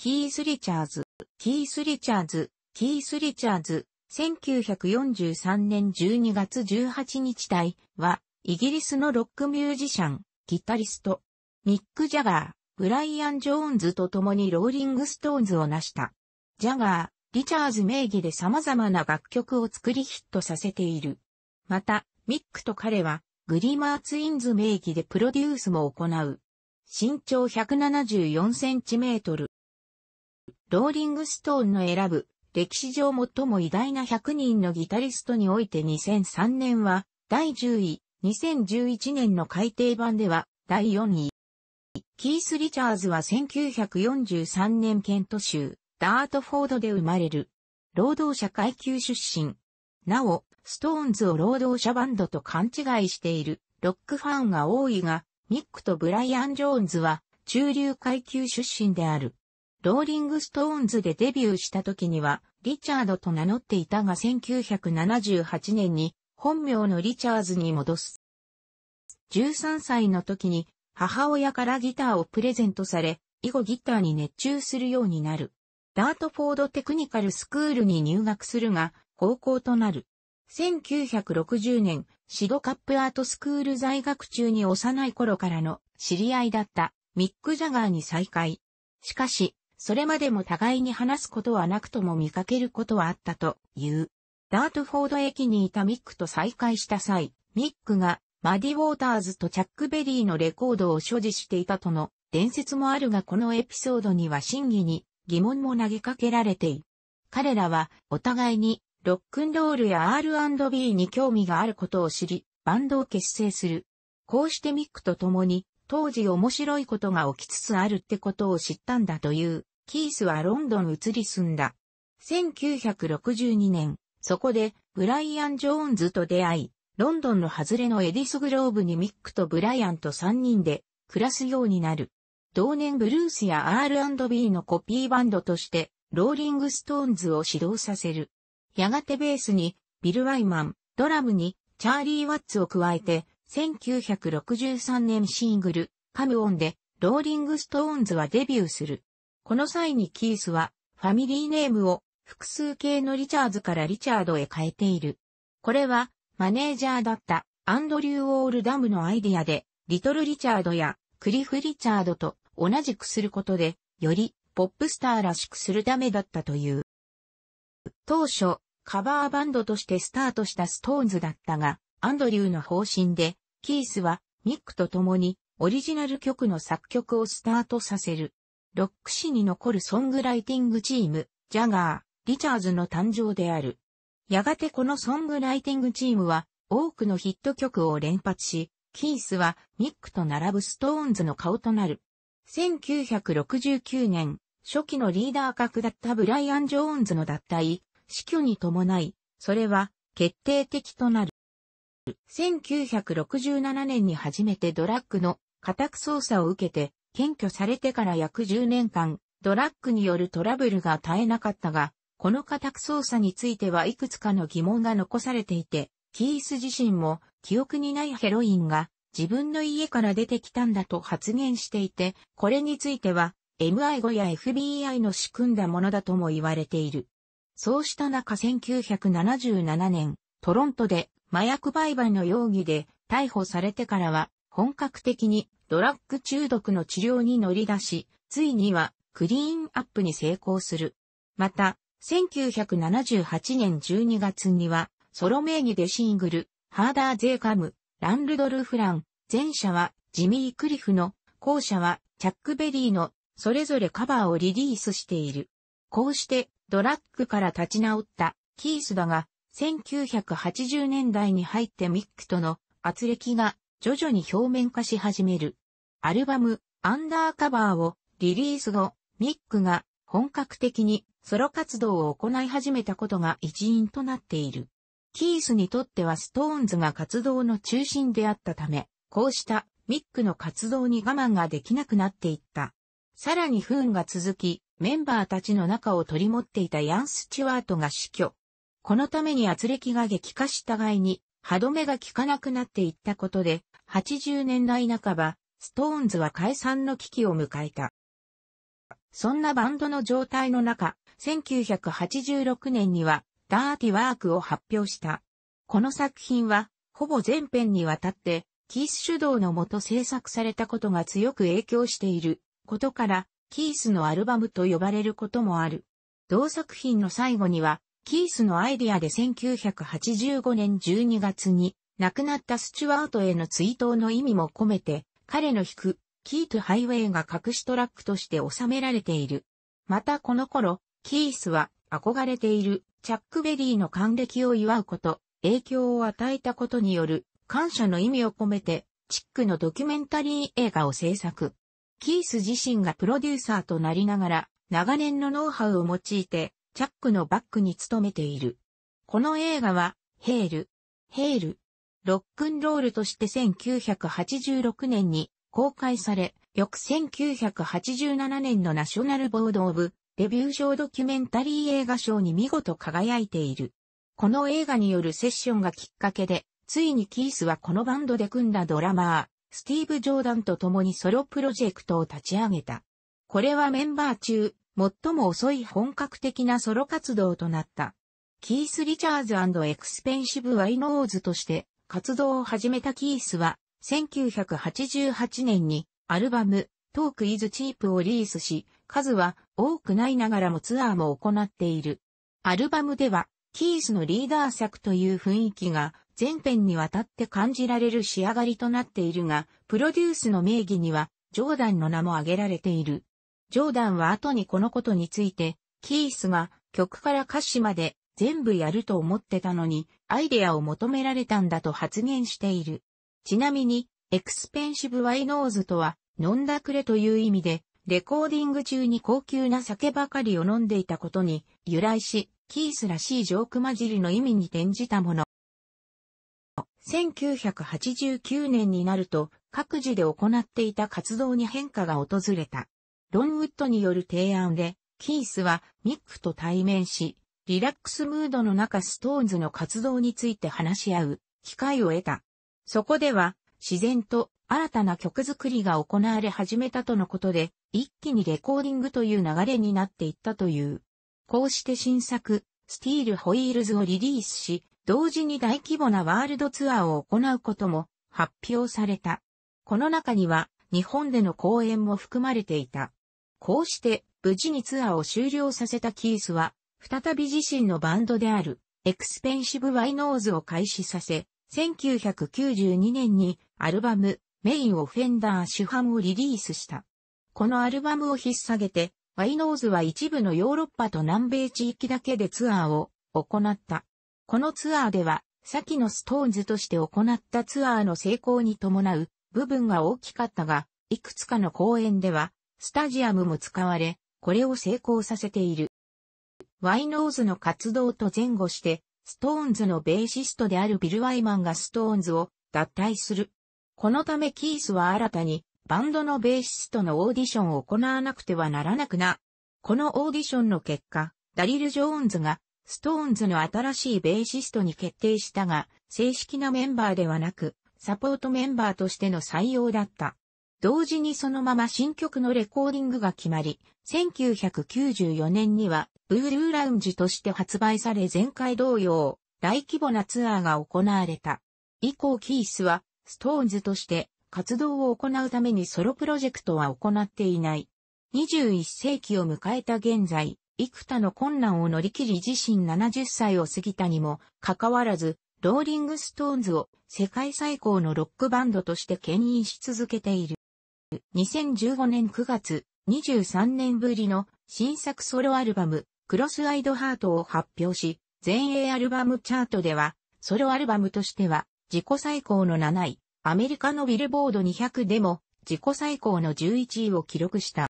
キース・リチャーズ、キース・リチャーズ、キース・リチャーズ、1943年12月18日台は、イギリスのロックミュージシャン、ギタリスト、ミック・ジャガー、ブライアン・ジョーンズと共にローリング・ストーンズを成した。ジャガー、リチャーズ名義で様々な楽曲を作りヒットさせている。また、ミックと彼は、グリマーツインズ名義でプロデュースも行う。身長174センチメートル、ローリングストーンの選ぶ歴史上最も偉大な100人のギタリストにおいて2003年は第10位、2011年の改訂版では第4位。キース・リチャーズは1943年ケント州、ダートフォードで生まれる。労働者階級出身。なお、ストーンズを労働者バンドと勘違いしているロックファンが多いが、ミックとブライアン・ジョーンズは中流階級出身である。ローリングストーンズでデビューした時には、リチャードと名乗っていたが1978年に本名のリチャーズに戻す。13歳の時に母親からギターをプレゼントされ、以後ギターに熱中するようになる。ダートフォードテクニカルスクールに入学するが、高校となる。1960年、シドカップアートスクール在学中に幼い頃からの知り合いだったミック・ジャガーに再会。しかし、それまでも互いに話すことはなくとも見かけることはあったという。ダートフォード駅にいたミックと再会した際、ミックがマディ・ウォーターズとチャック・ベリーのレコードを所持していたとの伝説もあるがこのエピソードには真偽に疑問も投げかけられている。彼らはお互いにロックンロールや R&B に興味があることを知り、バンドを結成する。こうしてミックと共に当時面白いことが起きつつあるってことを知ったんだという。キースはロンドン移り住んだ。1962年、そこで、ブライアン・ジョーンズと出会い、ロンドンの外れのエディスグローブにミックとブライアンと3人で暮らすようになる。同年ブルースや R&B のコピーバンドとして、ローリング・ストーンズを指導させる。やがてベースに、ビル・ワイマン、ドラムに、チャーリー・ワッツを加えて、1963年シングル、カムオンで、ローリング・ストーンズはデビューする。この際にキースは、ファミリーネームを複数形のリチャーズからリチャードへ変えている。これは、マネージャーだったアンドリュー・オールダムのアイディアで、リトル・リチャードやクリフ・リチャードと同じくすることで、よりポップスターらしくするためだったという。当初、カバーバンドとしてスタートしたストーンズだったが、アンドリューの方針で、キースはミックと共にオリジナル曲の作曲をスタートさせる。ロック史に残るソングライティングチーム、ジャガー、リチャーズの誕生である。やがてこのソングライティングチームは、多くのヒット曲を連発し、キースはミックと並ぶストーンズの顔となる。1969年、初期のリーダー格だったブライアン・ジョーンズの脱退、死去に伴い、それは決定的となる。1967年に初めてドラッグの家宅捜査を受けて、検挙されてから約10年間、ドラッグによるトラブルが絶えなかったが、この家宅捜査についてはいくつかの疑問が残されていて、キース自身も記憶にないヘロインが自分の家から出てきたんだと発言していて、これについては MI5 や FBI の仕組んだものだとも言われている。そうした中1977年、トロントで麻薬売買の容疑で逮捕されてからは本格的にドラッグ中毒の治療に乗り出し、ついにはクリーンアップに成功する。また、1978年12月には、ソロ名義でシングル、ハーダーゼカム、ランルドル・フラン、前者はジミー・クリフの、後者はチャック・ベリーの、それぞれカバーをリリースしている。こうして、ドラッグから立ち直ったキースだが、1980年代に入ってミックとの圧力が徐々に表面化し始める。アルバム、アンダーカバーをリリース後、ミックが本格的にソロ活動を行い始めたことが一因となっている。キースにとってはストーンズが活動の中心であったため、こうしたミックの活動に我慢ができなくなっていった。さらに不運が続き、メンバーたちの中を取り持っていたヤン・スチュワートが死去。このために圧力が激化したがいに、歯止めが効かなくなっていったことで、80年代半ば、ストーンズは解散の危機を迎えた。そんなバンドの状態の中、1986年には、ダーティワークを発表した。この作品は、ほぼ全編にわたって、キース主導のもと制作されたことが強く影響していることから、キースのアルバムと呼ばれることもある。同作品の最後には、キースのアイディアで1985年12月に亡くなったスチュワートへの追悼の意味も込めて、彼の弾く、キートハイウェイが隠しトラックとして収められている。またこの頃、キースは憧れているチャックベリーの還暦を祝うこと、影響を与えたことによる感謝の意味を込めて、チックのドキュメンタリー映画を制作。キース自身がプロデューサーとなりながら、長年のノウハウを用いて、チャックのバックに勤めている。この映画は、ヘール、ヘール、ロックンロールとして1986年に公開され、翌1987年のナショナルボードオブ、レビュー賞ドキュメンタリー映画賞に見事輝いている。この映画によるセッションがきっかけで、ついにキースはこのバンドで組んだドラマー、スティーブ・ジョーダンと共にソロプロジェクトを立ち上げた。これはメンバー中、最も遅い本格的なソロ活動となった。キース・リチャーズエクスペンシブ・ワイノーズとして活動を始めたキースは、1988年にアルバム、トーク・イズ・チープをリリースし、数は多くないながらもツアーも行っている。アルバムでは、キースのリーダー作という雰囲気が全編にわたって感じられる仕上がりとなっているが、プロデュースの名義には、ジョーダンの名も挙げられている。ジョーダンは後にこのことについて、キースが曲から歌詞まで全部やると思ってたのに、アイデアを求められたんだと発言している。ちなみに、エクスペンシブワイノーズとは、飲んだくれという意味で、レコーディング中に高級な酒ばかりを飲んでいたことに由来し、キースらしいジョーク混じりの意味に転じたもの。1989年になると、各自で行っていた活動に変化が訪れた。ロンウッドによる提案で、キースはミックと対面し、リラックスムードの中ストーンズの活動について話し合う機会を得た。そこでは自然と新たな曲作りが行われ始めたとのことで、一気にレコーディングという流れになっていったという。こうして新作、スティール・ホイールズをリリースし、同時に大規模なワールドツアーを行うことも発表された。この中には日本での公演も含まれていた。こうして無事にツアーを終了させたキースは、再び自身のバンドである、エクスペンシブ・ワイノーズを開始させ、1992年にアルバム、メイン・オフェンダー・主犯をリリースした。このアルバムを引っ提げて、ワイノーズは一部のヨーロッパと南米地域だけでツアーを行った。このツアーでは、先のストーンズとして行ったツアーの成功に伴う部分が大きかったが、いくつかの公演では、スタジアムも使われ、これを成功させている。ワイノーズの活動と前後して、ストーンズのベーシストであるビル・ワイマンがストーンズを脱退する。このためキースは新たにバンドのベーシストのオーディションを行わなくてはならなくな。このオーディションの結果、ダリル・ジョーンズがストーンズの新しいベーシストに決定したが、正式なメンバーではなく、サポートメンバーとしての採用だった。同時にそのまま新曲のレコーディングが決まり、1994年にはブールーラウンジとして発売され前回同様、大規模なツアーが行われた。以降キースは、ストーンズとして活動を行うためにソロプロジェクトは行っていない。21世紀を迎えた現在、幾多の困難を乗り切り自身70歳を過ぎたにもかかわらず、ローリングストーンズを世界最高のロックバンドとして牽引し続けている。2015年9月、23年ぶりの新作ソロアルバム、クロスアイドハートを発表し、全英アルバムチャートでは、ソロアルバムとしては、自己最高の7位、アメリカのビルボード200でも、自己最高の11位を記録した。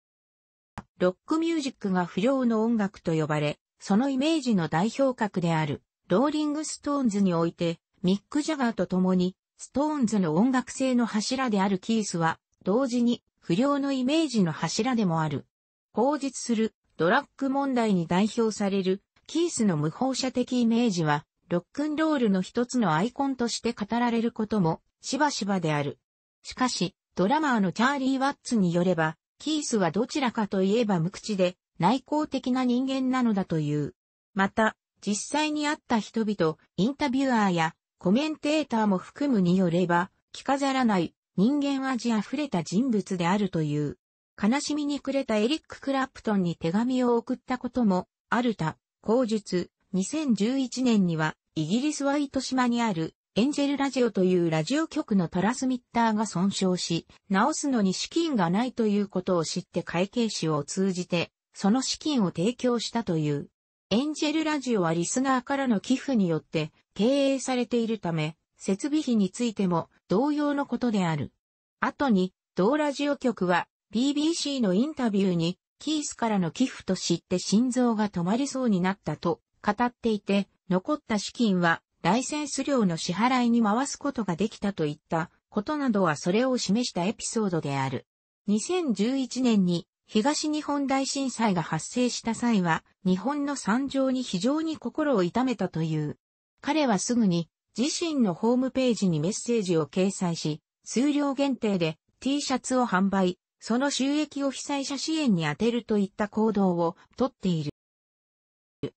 ロックミュージックが不良の音楽と呼ばれ、そのイメージの代表格である、ローリングストーンズにおいて、ミック・ジャガーと共に、ストーンズの音楽性の柱であるキースは、同時に不良のイメージの柱でもある。口実するドラッグ問題に代表されるキースの無法者的イメージはロックンロールの一つのアイコンとして語られることもしばしばである。しかし、ドラマーのチャーリー・ワッツによれば、キースはどちらかといえば無口で内向的な人間なのだという。また、実際に会った人々、インタビュアーやコメンテーターも含むによれば、着飾らない人間味あふれた人物であるという。悲しみに暮れたエリック・クラプトンに手紙を送ったことも、あるた、口述、2011年には、イギリスワイト島にある、エンジェルラジオというラジオ局のトラスミッターが損傷し、直すのに資金がないということを知って会計士を通じて、その資金を提供したという。エンジェルラジオはリスナーからの寄付によって経営されているため、設備費についても同様のことである。後に、同ラジオ局は BBC のインタビューに、キースからの寄付と知って心臓が止まりそうになったと語っていて、残った資金はライセンス料の支払いに回すことができたといったことなどはそれを示したエピソードである。2011年に東日本大震災が発生した際は日本の惨状に非常に心を痛めたという。彼はすぐに自身のホームページにメッセージを掲載し、数量限定で T シャツを販売、その収益を被災者支援に充てるといった行動をとっている。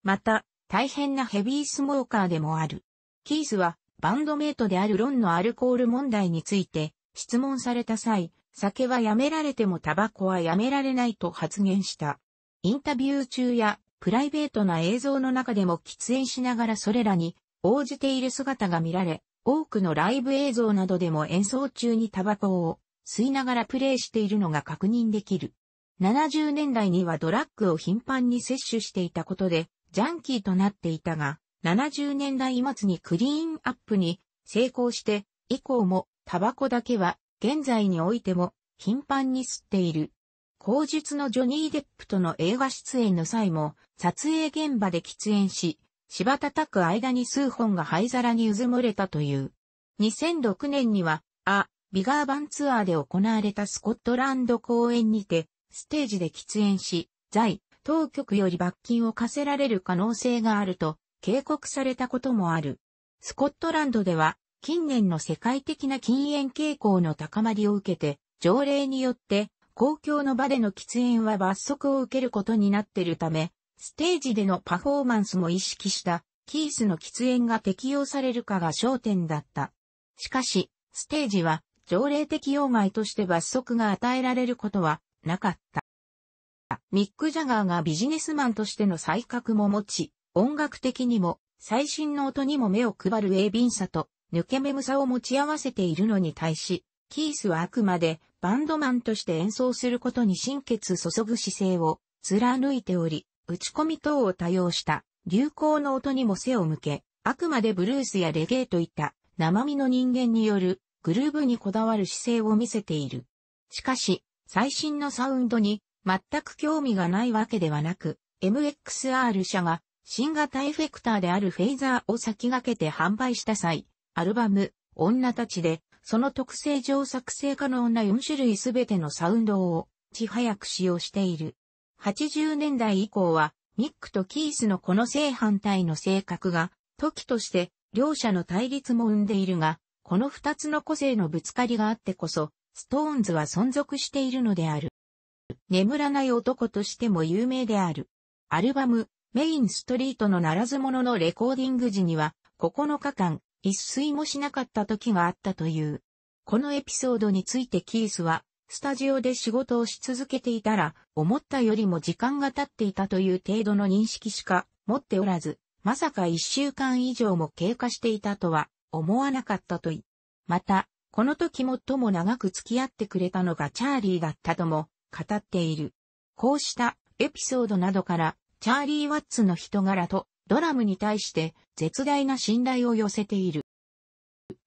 また、大変なヘビースモーカーでもある。キースは、バンドメイトであるロンのアルコール問題について、質問された際、酒はやめられてもタバコはやめられないと発言した。インタビュー中やプライベートな映像の中でも喫煙しながらそれらに応じている姿が見られ、多くのライブ映像などでも演奏中にタバコを吸いながらプレイしているのが確認できる。70年代にはドラッグを頻繁に摂取していたことで、ジャンキーとなっていたが、70年代末にクリーンアップに成功して、以降もタバコだけは現在においても頻繁に吸っている。口述のジョニー・デップとの映画出演の際も撮影現場で喫煙し、芝叩く間に数本が灰皿にうずもれたという。2006年には、ア・ビガーバンツアーで行われたスコットランド公演にて、ステージで喫煙し、在、当局より罰金を課せられる可能性があると、警告されたこともある。スコットランドでは、近年の世界的な禁煙傾向の高まりを受けて、条例によって、公共の場での喫煙は罰則を受けることになっているため、ステージでのパフォーマンスも意識したキースの喫煙が適用されるかが焦点だった。しかし、ステージは条例適用外として罰則が与えられることはなかった。ミック・ジャガーがビジネスマンとしての才覚も持ち、音楽的にも最新の音にも目を配る鋭敏さと抜け目無さを持ち合わせているのに対し、キースはあくまでバンドマンとして演奏することに心血注ぐ姿勢を貫いており、打ち込み等を多用した流行の音にも背を向け、あくまでブルースやレゲエといった生身の人間によるグルーブにこだわる姿勢を見せている。しかし、最新のサウンドに全く興味がないわけではなく、MXR 社が新型エフェクターであるフェイザーを先駆けて販売した際、アルバム、女たちで、その特性上作成可能な4種類すべてのサウンドを、ち早く使用している。80年代以降は、ニックとキースのこの正反対の性格が、時として両者の対立も生んでいるが、この二つの個性のぶつかりがあってこそ、ストーンズは存続しているのである。眠らない男としても有名である。アルバム、メインストリートのならず者のレコーディング時には、9日間、一睡もしなかった時があったという。このエピソードについてキースは、スタジオで仕事をし続けていたら、思ったよりも時間が経っていたという程度の認識しか持っておらず、まさか一週間以上も経過していたとは思わなかったとい。また、この時最も長く付き合ってくれたのがチャーリーだったとも語っている。こうしたエピソードなどから、チャーリー・ワッツの人柄とドラムに対して絶大な信頼を寄せている。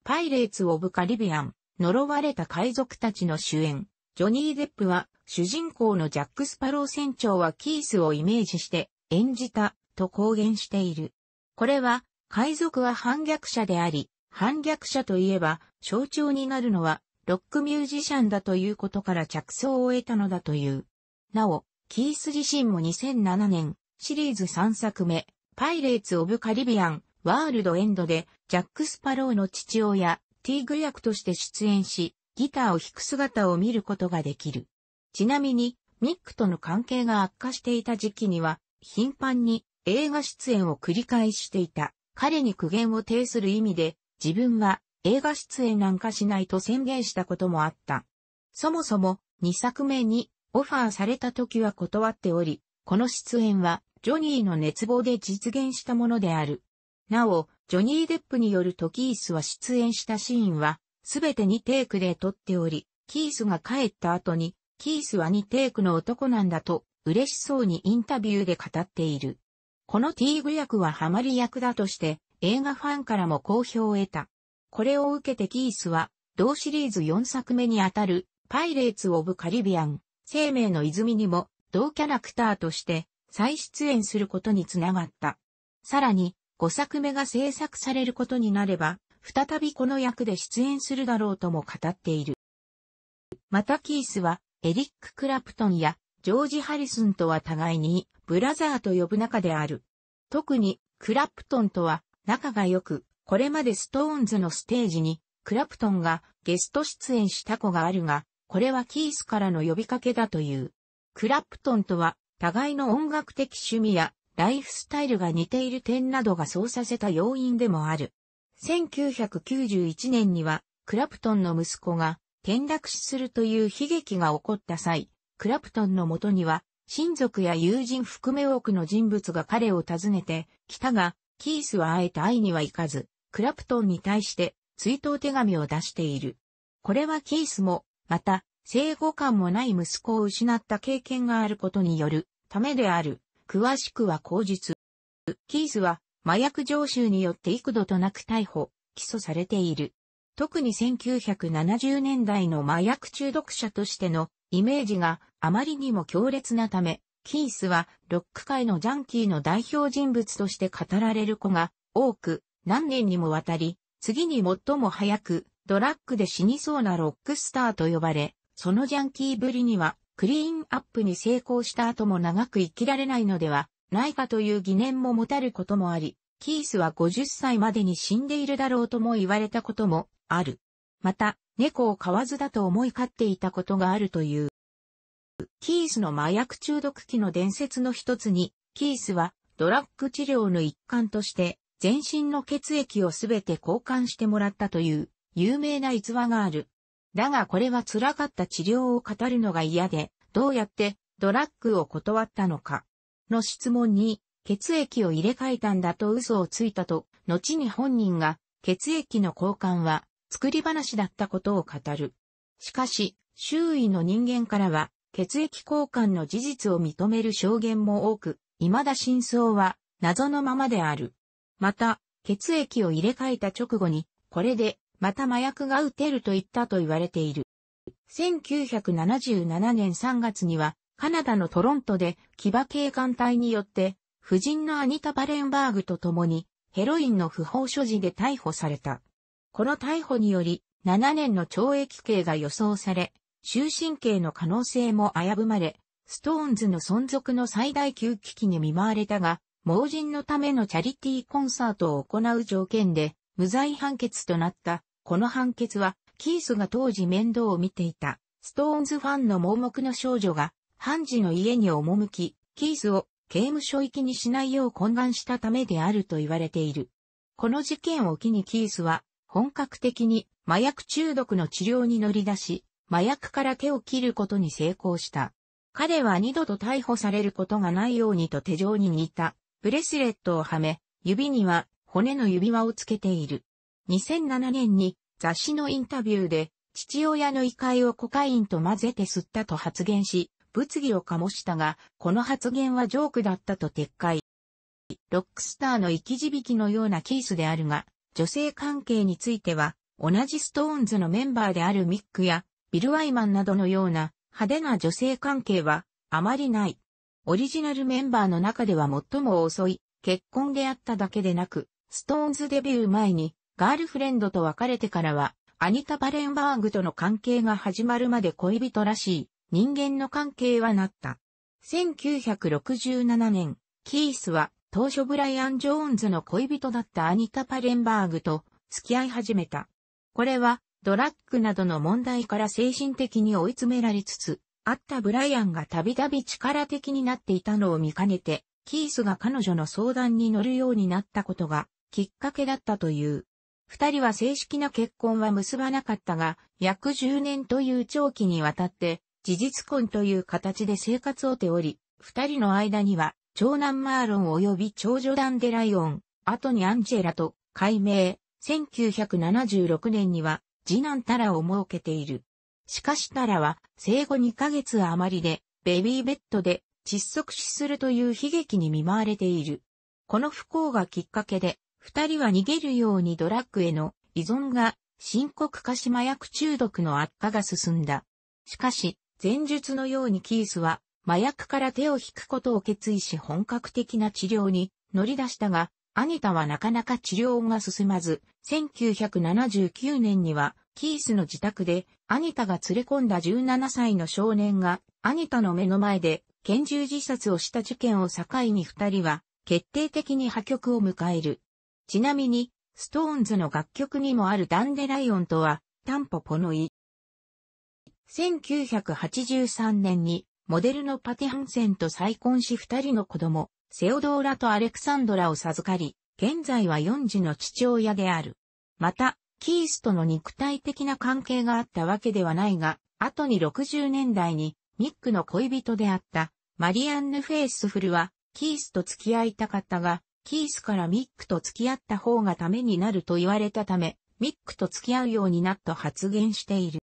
パイレーツ・オブ・カリビアン、呪われた海賊たちの主演、ジョニー・デップは主人公のジャック・スパロー船長はキースをイメージして演じたと公言している。これは海賊は反逆者であり、反逆者といえば象徴になるのはロックミュージシャンだということから着想を得たのだという。なお、キース自身も2007年シリーズ3作目パイレーツ・オブ・カリビアン・ワールド・エンドでジャック・スパローの父親ティーグ役として出演し、ギターを弾く姿を見ることができる。ちなみに、ミックとの関係が悪化していた時期には、頻繁に映画出演を繰り返していた。彼に苦言を呈する意味で、自分は映画出演なんかしないと宣言したこともあった。そもそも、2作目にオファーされた時は断っており、この出演はジョニーの熱望で実現したものである。なお、ジョニー・デップによるトキースは出演したシーンは、すべて2テイクで撮っており、キースが帰った後に、キースは2テイクの男なんだと、嬉しそうにインタビューで語っている。このティーグ役はハマり役だとして、映画ファンからも好評を得た。これを受けてキースは、同シリーズ4作目にあたる、パイレーツ・オブ・カリビアン、生命の泉にも、同キャラクターとして、再出演することにつながった。さらに、5作目が制作されることになれば、再びこの役で出演するだろうとも語っている。またキースは、エリック・クラプトンやジョージ・ハリスンとは互いにブラザーと呼ぶ仲である。特にクラプトンとは仲が良く、これまでストーンズのステージにクラプトンがゲスト出演した子があるが、これはキースからの呼びかけだという。クラプトンとは互いの音楽的趣味やライフスタイルが似ている点などがそうさせた要因でもある。1991年には、クラプトンの息子が転落死するという悲劇が起こった際、クラプトンのもとには、親族や友人含め多くの人物が彼を訪ねて来たが、キースはあえて会いには行かず、クラプトンに対して追悼手紙を出している。これはキースも、また、生後感もない息子を失った経験があることによるためである。詳しくは口日。キースは麻薬常習によって幾度となく逮捕、起訴されている。特に1970年代の麻薬中毒者としてのイメージがあまりにも強烈なため、キースはロック界のジャンキーの代表人物として語られる子が多く何年にもわたり、次に最も早くドラッグで死にそうなロックスターと呼ばれ、そのジャンキーぶりにはクリーンアップに成功した後も長く生きられないのではないかという疑念も持たることもあり、キースは50歳までに死んでいるだろうとも言われたこともある。また、猫を飼わずだと思い飼っていたことがあるという。キースの麻薬中毒期の伝説の一つに、キースはドラッグ治療の一環として、全身の血液をすべて交換してもらったという有名な逸話がある。だがこれは辛かった治療を語るのが嫌で、どうやってドラッグを断ったのか。の質問に、血液を入れ替えたんだと嘘をついたと、後に本人が、血液の交換は、作り話だったことを語る。しかし、周囲の人間からは、血液交換の事実を認める証言も多く、未だ真相は、謎のままである。また、血液を入れ替えた直後に、これで、また麻薬が打てると言ったと言われている。1977年3月には、カナダのトロントで騎馬警官隊によって、夫人のアニタ・バレンバーグと共に、ヘロインの不法所持で逮捕された。この逮捕により、7年の懲役刑が予想され、終身刑の可能性も危ぶまれ、ストーンズの存続の最大級危機に見舞われたが、盲人のためのチャリティーコンサートを行う条件で、無罪判決となった。この判決は、キースが当時面倒を見ていた、ストーンズファンの盲目の少女が、判事の家に赴き、キースを刑務所行きにしないよう懇願したためであると言われている。この事件を機にキースは本格的に麻薬中毒の治療に乗り出し、麻薬から手を切ることに成功した。彼は二度と逮捕されることがないようにと手錠に似たブレスレットをはめ、指には骨の指輪をつけている。2007年に雑誌のインタビューで父親の遺灰をコカインと混ぜて吸ったと発言し、物議を醸したが、この発言はジョークだったと撤回。ロックスターの生き字引のようなキースであるが、女性関係については、同じストーンズのメンバーであるミックや、ビル・ワイマンなどのような派手な女性関係はあまりない。オリジナルメンバーの中では最も遅い結婚であっただけでなく、ストーンズデビュー前にガールフレンドと別れてからは、アニタ・バレンバーグとの関係が始まるまで恋人らしい人間の関係はなった。1967年、キースは当初ブライアン・ジョーンズの恋人だったアニタ・パレンバーグと付き合い始めた。これはドラッグなどの問題から精神的に追い詰められつつ、あったブライアンがたびたび力的になっていたのを見かねて、キースが彼女の相談に乗るようになったことがきっかけだったという。二人は正式な結婚は結ばなかったが、約10年という長期にわたって事実婚という形で生活をており、二人の間には、長男マーロン及び長女ダンデライオン、後にアンジェラと、改名、1976年には、次男タラを設けている。しかしタラは、生後2ヶ月余りで、ベビーベッドで窒息死するという悲劇に見舞われている。この不幸がきっかけで、二人は逃げるようにドラッグへの依存が深刻化し麻薬中毒の悪化が進んだ。しかし、前述のようにキースは麻薬から手を引くことを決意し本格的な治療に乗り出したが、アニタはなかなか治療が進まず、1979年にはキースの自宅でアニタが連れ込んだ17歳の少年がアニタの目の前で拳銃自殺をした事件を境に二人は決定的に破局を迎える。ちなみに、ストーンズの楽曲にもあるダンデライオンとは、タンポポの意。1983年にモデルのパティハンセンと再婚し二人の子供、セオドーラとアレクサンドラを授かり、現在は四児の父親である。また、キースとの肉体的な関係があったわけではないが、後に60年代にニックの恋人であったマリアンヌ・フェイスフルは、キースと付き合いたかったが、キースからミックと付き合った方がためになると言われたため、ミックと付き合うようになった発言している。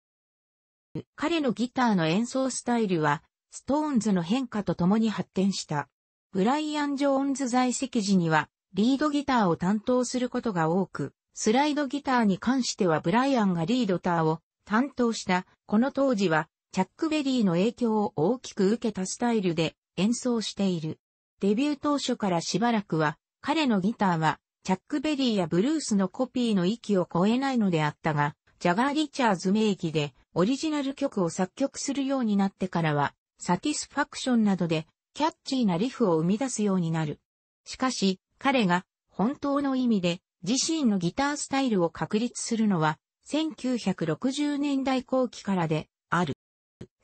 彼のギターの演奏スタイルは、ストーンズの変化とともに発展した。ブライアン・ジョーンズ在籍時には、リードギターを担当することが多く、スライドギターに関してはブライアンがリードターを担当した、この当時は、チャックベリーの影響を大きく受けたスタイルで演奏している。デビュー当初からしばらくは、彼のギターは、チャックベリーやブルースのコピーの域を超えないのであったが、ジャガー・リチャーズ名義で、オリジナル曲を作曲するようになってからは、サティスファクションなどでキャッチーなリフを生み出すようになる。しかし、彼が本当の意味で自身のギタースタイルを確立するのは1960年代後期からである。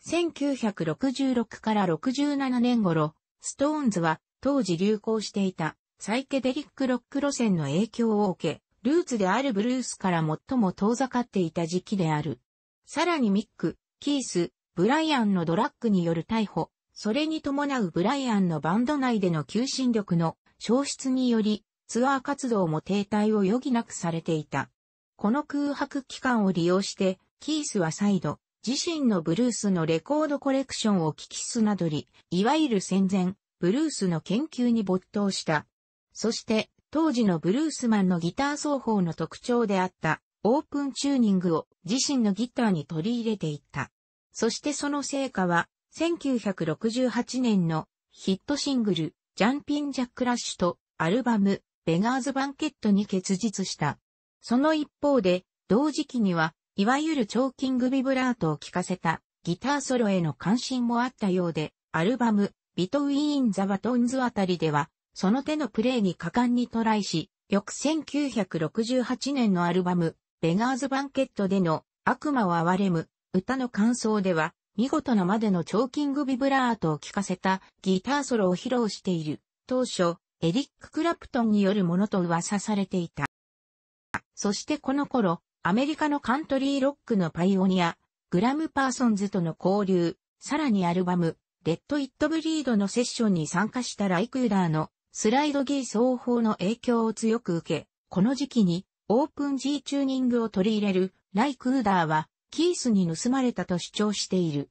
1966から67年頃、ストーンズは当時流行していたサイケデリックロック路線の影響を受け、ルーツであるブルースから最も遠ざかっていた時期である。さらにミック、キース、ブライアンのドラッグによる逮捕、それに伴うブライアンのバンド内での求心力の消失により、ツアー活動も停滞を余儀なくされていた。この空白期間を利用して、キースは再度、自身のブルースのレコードコレクションを聞きすなどり、いわゆる戦前、ブルースの研究に没頭した。そして、当時のブルースマンのギター奏法の特徴であった、オープンチューニングを自身のギターに取り入れていった。そしてその成果は、1968年のヒットシングル、ジャンピンジャックラッシュとアルバム、ベガーズバンケットに結実した。その一方で、同時期には、いわゆるチョーキングビブラートを聴かせたギターソロへの関心もあったようで、アルバム、ビトウィーン・ザ・バトンズあたりでは、その手のプレイに果敢にトライし、翌1968年のアルバム、ベガーズバンケットでの悪魔を憐れむ歌の感想では見事なまでのチョーキングビブラートを聴かせたギターソロを披露している当初エリック・クラプトンによるものと噂されていた。そしてこの頃アメリカのカントリーロックのパイオニアグラム・パーソンズとの交流さらにアルバムレッド・イット・ブリードのセッションに参加したライクーダーのスライドギー奏法の影響を強く受け、この時期にオープン G チューニングを取り入れるライクーダーはキースに盗まれたと主張している。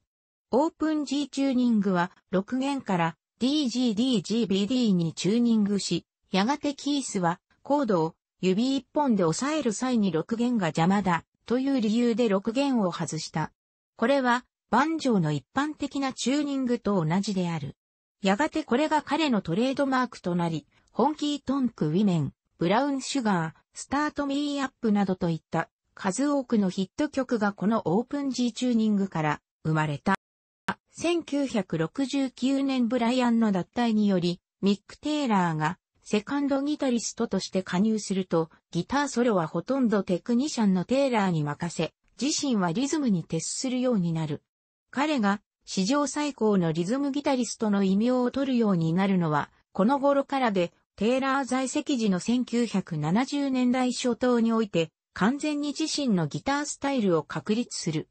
オープン G チューニングは6弦から DGDGBD にチューニングし、やがてキースはコードを指一本で押さえる際に6弦が邪魔だという理由で6弦を外した。これはバンジョーの一般的なチューニングと同じである。やがてこれが彼のトレードマークとなり、ホンキートンクウィメン、ブラウンシュガー、スタートミーアップなどといった数多くのヒット曲がこのオープン G チューニングから生まれた。1969年ブライアンの脱退により、ミック・テイラーがセカンドギタリストとして加入すると、ギターソロはほとんどテクニシャンのテイラーに任せ、自身はリズムに徹するようになる。彼が史上最高のリズムギタリストの異名を取るようになるのは、この頃からでテイラー在籍時の1970年代初頭において、完全に自身のギタースタイルを確立する。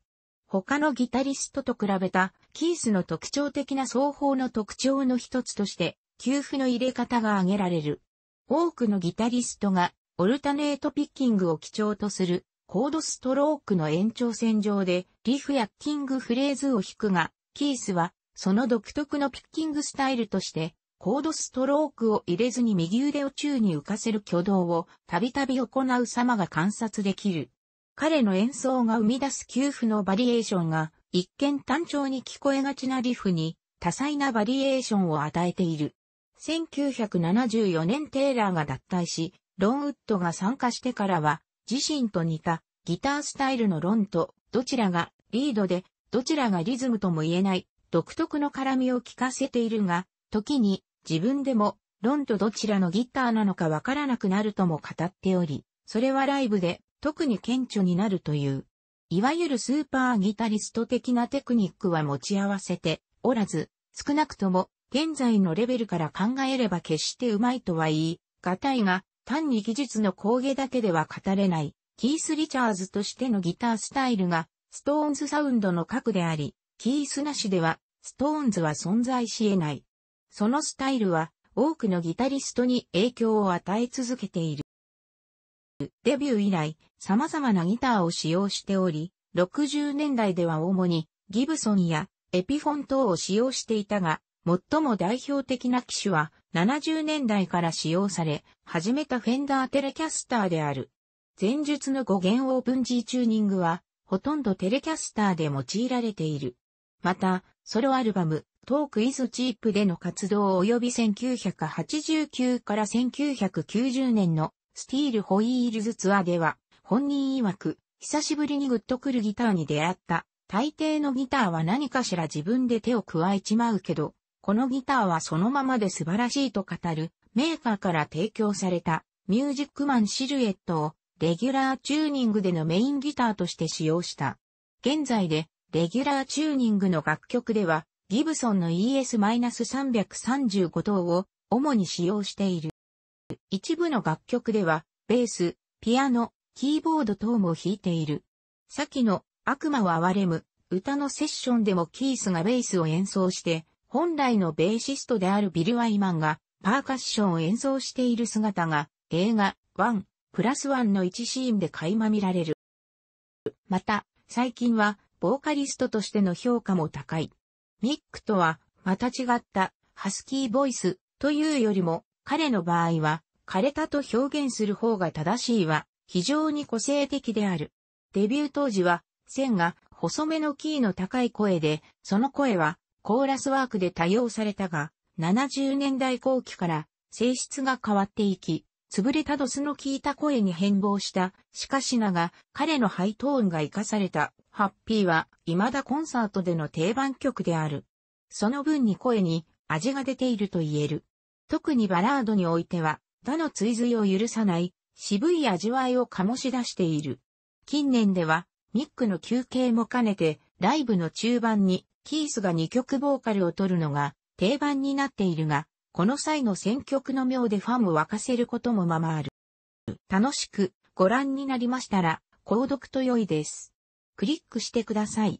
他のギタリストと比べた、キースの特徴的な奏法の特徴の一つとして、給付の入れ方が挙げられる。多くのギタリストが、オルタネートピッキングを基調とする、コードストロークの延長線上で、リフやキングフレーズを弾くが、キースは、その独特のピッキングスタイルとして、コードストロークを入れずに右腕を宙に浮かせる挙動をたびたび行う様が観察できる。彼の演奏が生み出す給付のバリエーションが一見単調に聞こえがちなリフに多彩なバリエーションを与えている。1974年テイラーが脱退し、ロンウッドが参加してからは自身と似たギタースタイルのロンとどちらがリードでどちらがリズムとも言えない独特の絡みを聞かせているが、時に自分でも、ロンとどちらのギターなのかわからなくなるとも語っており、それはライブで特に顕著になるという。いわゆるスーパーギタリスト的なテクニックは持ち合わせておらず、少なくとも現在のレベルから考えれば決してうまいとは言い、がたいが単に技術の工芸だけでは語れない、キース・リチャーズとしてのギタースタイルが、ストーンズサウンドの核であり、キースなしでは、ストーンズは存在し得ない。そのスタイルは多くのギタリストに影響を与え続けている。デビュー以来、様々なギターを使用しており、60年代では主にギブソンやエピフォン等を使用していたが、最も代表的な機種は70年代から使用され、始めたフェンダーテレキャスターである。前述の語源オープン G チューニングは、ほとんどテレキャスターで用いられている。また、ソロアルバム、トークイズチープでの活動及び1989から1990年のスティールホイールズツアーでは、本人曰く、久しぶりにグッとくるギターに出会った。大抵のギターは何かしら自分で手を加えちまうけど、このギターはそのままで素晴らしいと語る、メーカーから提供されたミュージックマンシルエットをレギュラーチューニングでのメインギターとして使用した。現在でレギュラーチューニングの楽曲ではギブソンの ES-335 等を主に使用している。一部の楽曲では、ベース、ピアノ、キーボード等も弾いている。先の悪魔は哀れむ歌のセッションでもキースがベースを演奏して、本来のベーシストであるビル・ワイマンがパーカッションを演奏している姿が映画1プラス1の1シーンで垣間見られる。また、最近はボーカリストとしての評価も高い。ミックとは、また違った、ハスキーボイスというよりも、彼の場合は、枯れたと表現する方が正しいは、非常に個性的である。デビュー当時は、線が細めのキーの高い声で、その声はコーラスワークで多用されたが、70年代後期から性質が変わっていき、潰れたドスの効いた声に変貌した、しかしなが、彼のハイトーンが活かされた、ハッピーは、未だコンサートでの定番曲である。その分に声に、味が出ていると言える。特にバラードにおいては、他の追随を許さない、渋い味わいを醸し出している。近年では、ニックの休憩も兼ねて、ライブの中盤に、キースが2曲ボーカルを取るのが定番になっているが、この際の選曲の妙でファンを沸かせることもままある。楽しくご覧になりましたら、購読と良いです。クリックしてください。